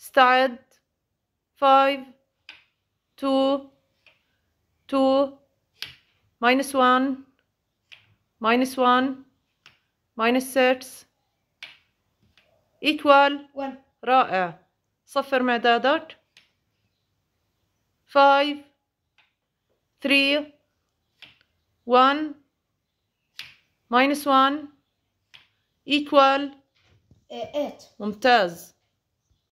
استعد five two two minus one minus one minus six equal 1 رائع صفر معدادات five 3 1 minus one equal 8 ممتاز